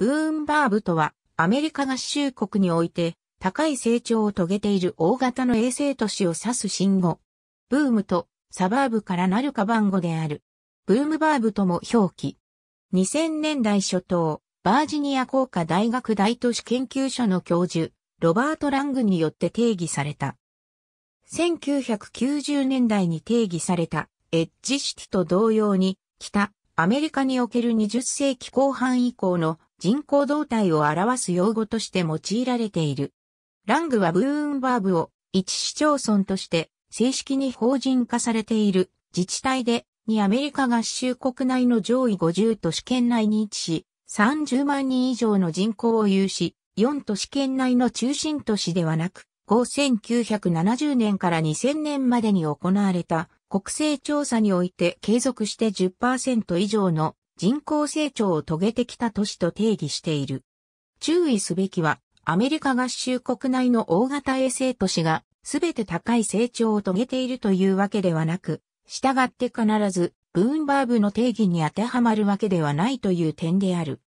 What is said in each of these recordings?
ブーンバーブとは、アメリカ合衆国において、高い成長を遂げている大型の衛星都市を指す信号。ブームとサバーブからなるか番号である。ブームバーブとも表記。2000年代初頭、バージニア工科大学大都市研究所の教授、ロバート・ラングによって定義された。1990年代に定義されたエッジシティと同様に、北、アメリカにおける20世紀後半以降の人口動態を表す用語として用いられている。ラングはブーンバーブを一市町村として正式に法人化されている自治体で、にアメリカ合衆国内の上位50都市圏内に位置し、30万人以上の人口を有し、4都市圏内の中心都市ではなく、5 9 7 0年から2000年までに行われた国勢調査において継続して10%以上の人口成長を遂げてきた都市と定義している。注意すべきは、アメリカ合衆国内の大型衛星都市が、すべて高い成長を遂げているというわけではなく、従って必ず、ブーンバーブの定義に当てはまるわけではないという点である。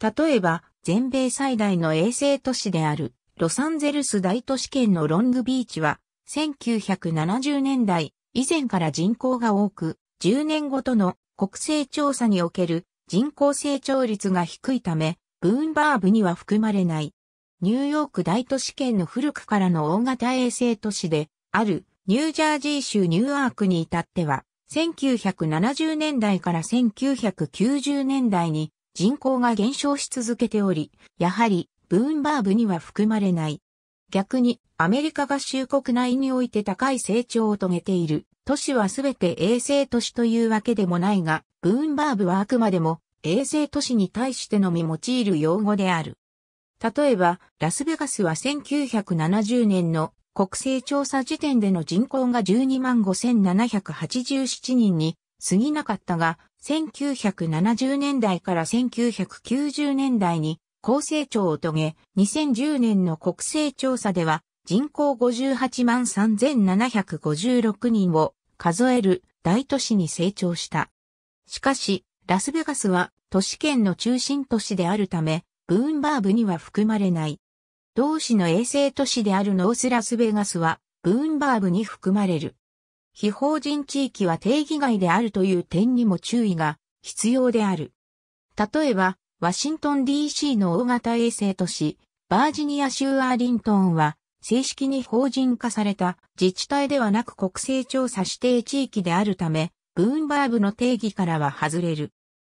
例えば、全米最大の衛星都市である、ロサンゼルス大都市圏のロングビーチは、1970年代以前から人口が多く、10年ごとの国勢調査における人口成長率が低いため、ブーンバーブには含まれない。ニューヨーク大都市圏の古くからの大型衛星都市で、あるニュージャージー州ニューアークに至っては、1970年代から1990年代に人口が減少し続けており、やはりブーンバーブには含まれない。逆にアメリカ合衆国内において高い成長を遂げている都市はすべて衛星都市というわけでもないが、ブーンバーブはあくまでも衛星都市に対してのみ用いる用語である。例えば、ラスベガスは1970年の国勢調査時点での人口が12万5787人に過ぎなかったが、1970年代から1990年代に高成長を遂げ、2010年の国勢調査では人口58万3756人を数える大都市に成長した。しかし、ラスベガスは都市圏の中心都市であるため、ブーンバーブには含まれない。同市の衛星都市であるノースラスベガスは、ブーンバーブに含まれる。非法人地域は定義外であるという点にも注意が必要である。例えば、ワシントン DC の大型衛星都市、バージニア州アーリントンは、正式に法人化された自治体ではなく国勢調査指定地域であるため、ブーンバーブの定義からは外れる。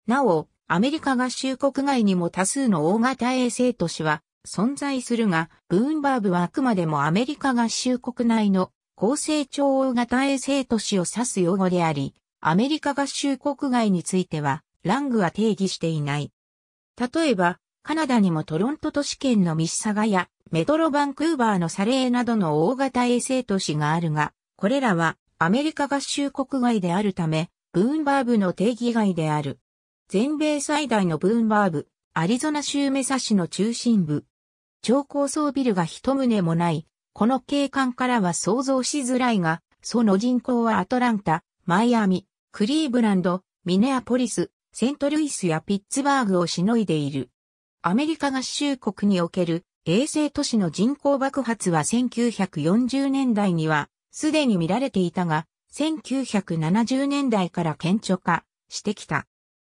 なお、アメリカ合衆国外にも多数の大型衛星都市は存在するが、ブーンバーブはあくまでもアメリカ合衆国内の高成長大型衛星都市を指す用語であり、アメリカ合衆国外については、ラングは定義していない。例えば、カナダにもトロント都市圏のミシサガやメトロバンクーバーのサレーなどの大型衛星都市があるが、これらはアメリカ合衆国外であるため、ブーンバーブの定義外である。全米最大のブーンバーブ、アリゾナ州メサ市の中心部。超高層ビルが一棟もない、この景観からは想像しづらいが、その人口はアトランタ、マイアミ、クリーブランド、ミネアポリス、セントルイスやピッツバーグをしのいでいる。アメリカ合衆国における衛星都市の人口爆発は1940年代にはすでに見られていたが、1970年代から顕著化してきた。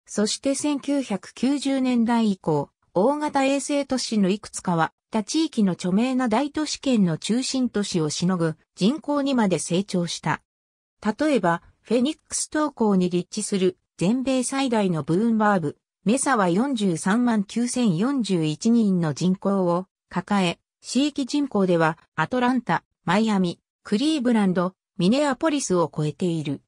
そして1990年代以降、大型衛星都市のいくつかは、他地域の著名な大都市圏の中心都市をしのぐ人口にまで成長した。例えば、フェニックス投稿に立地する全米最大のブーンバーブ、メサは43万9041人の人口を抱え、地域人口ではアトランタ、マイアミ、クリーブランド、ミネアポリスを超えている。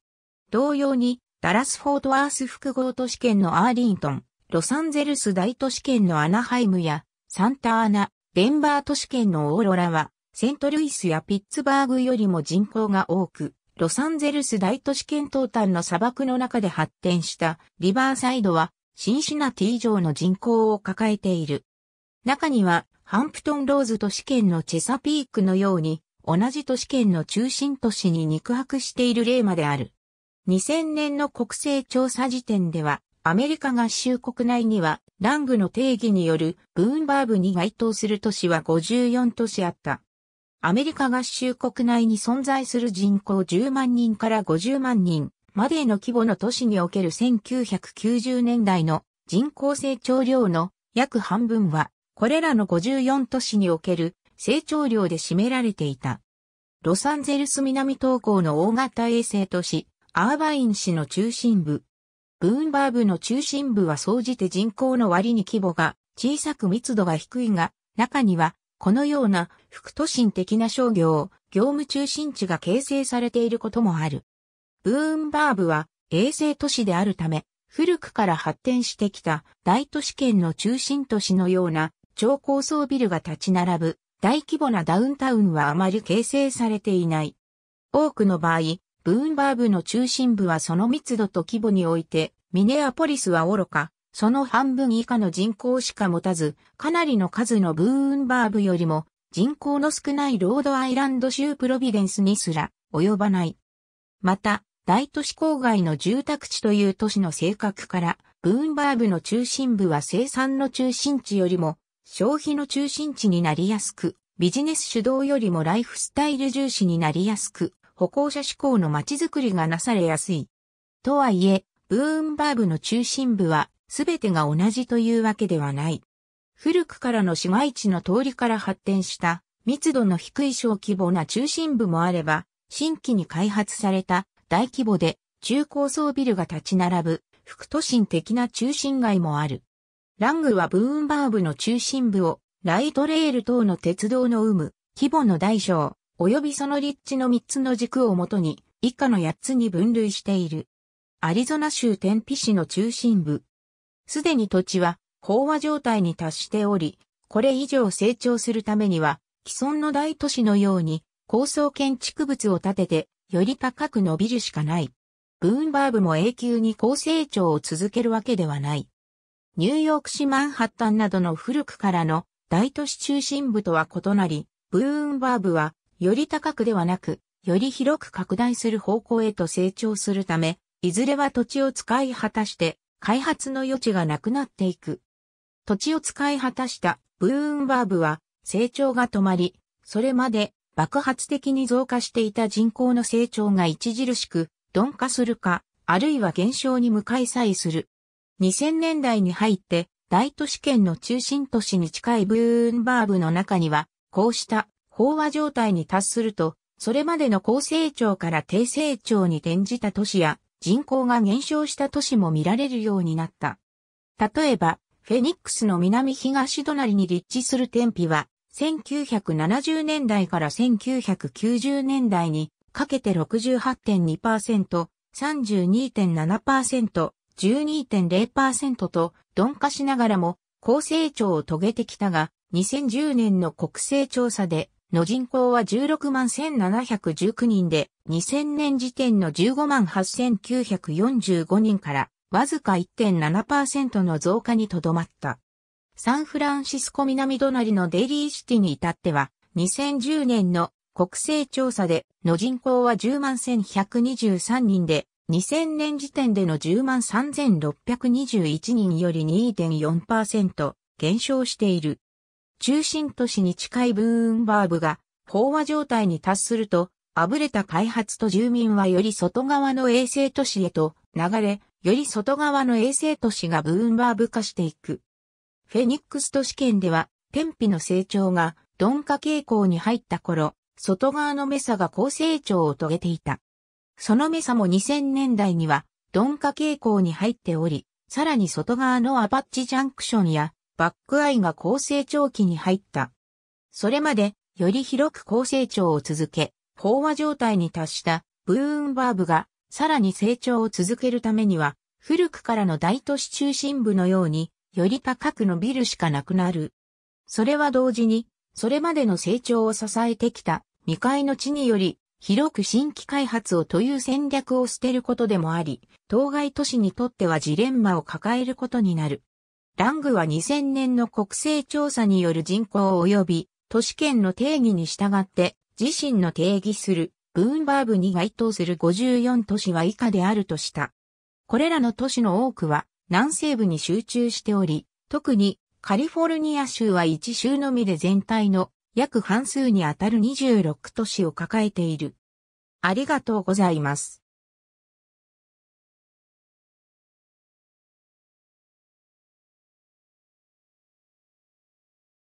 同様に、ダラスフォートアース複合都市圏のアーリントン、ロサンゼルス大都市圏のアナハイムや、サンタアナ、デンバー都市圏のオーロラは、セントルイスやピッツバーグよりも人口が多く、ロサンゼルス大都市圏東端の砂漠の中で発展したリバーサイドはシンシナティ城の人口を抱えている。中には、ハンプトンローズ都市圏のチェサピークのように、同じ都市圏の中心都市に肉薄している例まである。2000年の国勢調査時点では、アメリカ合衆国内には、ラングの定義によるブーンバーブに該当する都市は54都市あった。アメリカ合衆国内に存在する人口10万人から50万人、までの規模の都市における1990年代の人口成長量の約半分は、これらの54都市における成長量で占められていた。ロサンゼルス南東港の大型衛星都市、アーバイン市の中心部。ブーンバーブの中心部は総じて人口の割に規模が小さく密度が低いが、中にはこのような副都心的な商業、業務中心地が形成されていることもある。ブーンバーブは衛星都市であるため、古くから発展してきた大都市圏の中心都市のような超高層ビルが立ち並ぶ大規模なダウンタウンはあまり形成されていない。多くの場合、ブーンバーブの中心部はその密度と規模において、ミネアポリスは愚か、その半分以下の人口しか持たず、かなりの数のブーンバーブよりも人口の少ないロードアイランド州プロビデンスにすら及ばない。また、大都市郊外の住宅地という都市の性格から、ブーンバーブの中心部は生産の中心地よりも消費の中心地になりやすく、ビジネス主導よりもライフスタイル重視になりやすく、歩行者志向の街づくりがなされやすい。とはいえ、ブーンバーブの中心部は全てが同じというわけではない。古くからの市街地の通りから発展した密度の低い小規模な中心部もあれば、新規に開発された大規模で中高層ビルが立ち並ぶ副都心的な中心街もある。ラングはブーンバーブの中心部をライトレール等の鉄道の有無、規模の大小、及びその立地の3つの軸をもとに以下の8つに分類している。アリゾナ州天日市の中心部。すでに土地は飽和状態に達しており、これ以上成長するためには、既存の大都市のように高層建築物を建ててより高く伸びるしかない。ブーンバーブも永久に高成長を続けるわけではない。ニューヨーク市マンハッタンなどの古くからの大都市中心部とは異なり、ブーンバーブはより高くではなく、より広く拡大する方向へと成長するため、いずれは土地を使い果たして開発の余地がなくなっていく。土地を使い果たしたブーンバーブは成長が止まり、それまで爆発的に増加していた人口の成長が著しく鈍化するか、あるいは減少に向かいさえする。2000年代に入って大都市圏の中心都市に近いブーンバーブの中には、こうした飽和状態に達すると、それまでの高成長から低成長に転じた都市や人口が減少した都市も見られるようになった。例えば、フェニックスの南東隣に立地する天日は、1970年代から1990年代にかけて68.2%、32.7%、12.0%と鈍化しながらも高成長を遂げてきたが、2010年の国勢調査で、の人口は16万1719人で、2000年時点の15万8945人から、わずか1.7%の増加にとどまった。サンフランシスコ南隣のデイリーシティに至っては、2010年の国勢調査での人口は10万1123人で、2000年時点での10万3621人より2.4%減少している。中心都市に近いブーンバーブが飽和状態に達すると、あぶれた開発と住民はより外側の衛星都市へと流れ、より外側の衛星都市がブーンバーブ化していく。フェニックス都市圏では、天日の成長が鈍化傾向に入った頃、外側のメサが高成長を遂げていた。そのメサも2000年代には鈍化傾向に入っており、さらに外側のアパッチジャンクションやバックアイが高成長期に入った。それまでより広く高成長を続け、飽和状態に達したブーンバーブがさらに成長を続けるためには、古くからの大都市中心部のようにより高く伸びるしかなくなる。それは同時に、それまでの成長を支えてきた未開の地により、広く新規開発をという戦略を捨てることでもあり、当該都市にとってはジレンマを抱えることになる。ラングは2000年の国勢調査による人口及び都市圏の定義に従って自身の定義するブーンバーブに該当する54都市は以下であるとした。これらの都市の多くは南西部に集中しており、特にカリフォルニア州は1州のみで全体の約半数にあたる26都市を抱えている。ありがとうございます。